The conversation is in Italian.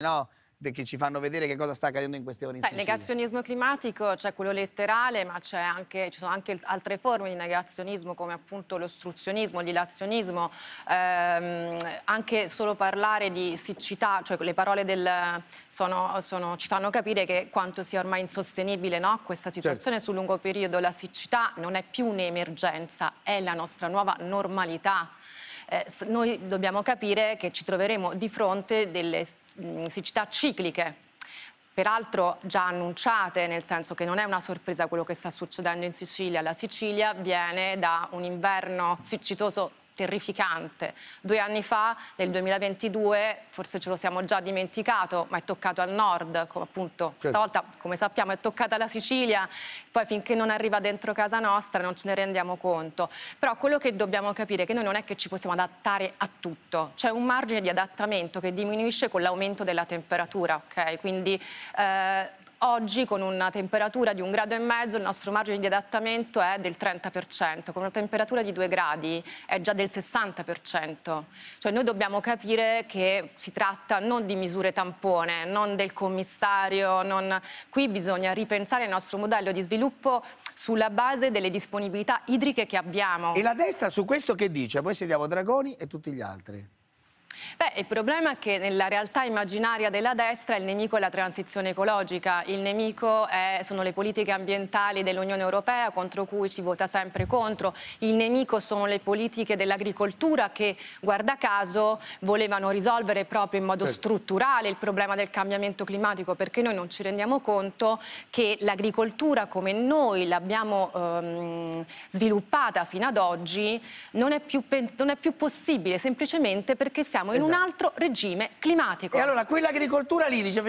No, che ci fanno vedere che cosa sta accadendo in queste ore in Sicilia. Negazionismo climatico, c'è quello letterale, ma anche, ci sono anche altre forme di negazionismo come appunto l'ostruzionismo, l'ilazionismo, ehm, anche solo parlare di siccità, cioè le parole del, sono, sono, ci fanno capire che quanto sia ormai insostenibile no? questa certo. situazione certo. sul lungo periodo. La siccità non è più un'emergenza, è la nostra nuova normalità eh, noi dobbiamo capire che ci troveremo di fronte delle mh, mm, siccità cicliche peraltro già annunciate, nel senso che non è una sorpresa quello che sta succedendo in Sicilia. La Sicilia viene da un inverno siccitoso terrificante. Due anni fa, nel 2022, forse ce lo siamo già dimenticato, ma è toccato al nord, come appunto certo. stavolta, come sappiamo, è toccata la Sicilia, poi finché non arriva dentro casa nostra non ce ne rendiamo conto. Però quello che dobbiamo capire è che noi non è che ci possiamo adattare a tutto, c'è un margine di adattamento che diminuisce con l'aumento della temperatura, ok? Quindi eh, Oggi con una temperatura di un grado e mezzo il nostro margine di adattamento è del 30%, con una temperatura di due gradi è già del 60%. Cioè noi dobbiamo capire che si tratta non di misure tampone, non del commissario, non... qui bisogna ripensare il nostro modello di sviluppo sulla base delle disponibilità idriche che abbiamo. E la destra su questo che dice? Poi sediamo Dragoni e tutti gli altri. Beh, il problema è che nella realtà immaginaria della destra il nemico è la transizione ecologica, il nemico è, sono le politiche ambientali dell'Unione Europea contro cui si vota sempre contro, il nemico sono le politiche dell'agricoltura che, guarda caso, volevano risolvere proprio in modo certo. strutturale il problema del cambiamento climatico, perché noi non ci rendiamo conto che l'agricoltura come noi l'abbiamo ehm, sviluppata fino ad oggi non è più, non è più possibile, semplicemente perché siamo viviamo esatto. in un esatto. altro regime climatico. E allora quell'agricoltura lì dice